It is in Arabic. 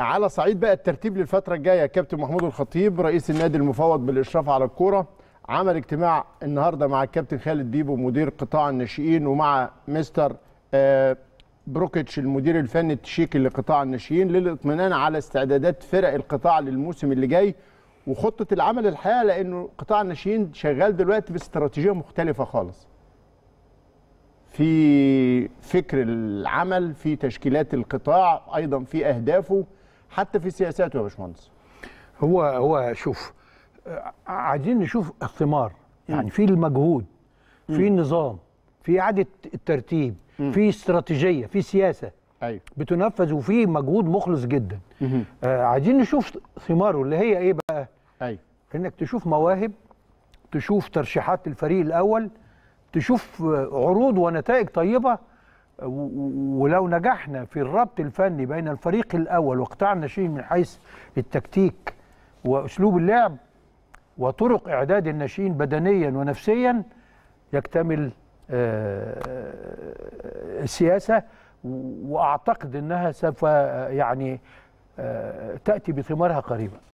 على صعيد بقى الترتيب للفتره الجايه كابتن محمود الخطيب رئيس النادي المفوض بالاشراف على الكوره عمل اجتماع النهارده مع الكابتن خالد بيبو مدير قطاع الناشئين ومع مستر آه، بروكيتش المدير الفني التشيكي لقطاع الناشئين للاطمئنان على استعدادات فرق القطاع للموسم اللي جاي وخطه العمل الحقيقه لانه قطاع الناشئين شغال دلوقتي باستراتيجيه مختلفه خالص. في فكر العمل في تشكيلات القطاع ايضا في اهدافه حتى في سياساته يا باشمهندس هو هو شوف عايزين نشوف الثمار يعني في المجهود في نظام في اعاده الترتيب في استراتيجيه في سياسه ايوه بتنفذ وفي مجهود مخلص جدا آه عايزين نشوف ثماره اللي هي ايه بقى ايوه انك تشوف مواهب تشوف ترشيحات الفريق الاول تشوف آه، عروض ونتائج طيبه ولو نجحنا في الربط الفني بين الفريق الاول وقطاع الناشئين من حيث التكتيك واسلوب اللعب وطرق اعداد الناشئين بدنيا ونفسيا يكتمل آه، السياسه واعتقد انها سوف آه، يعني آه، تاتي بثمارها قريبا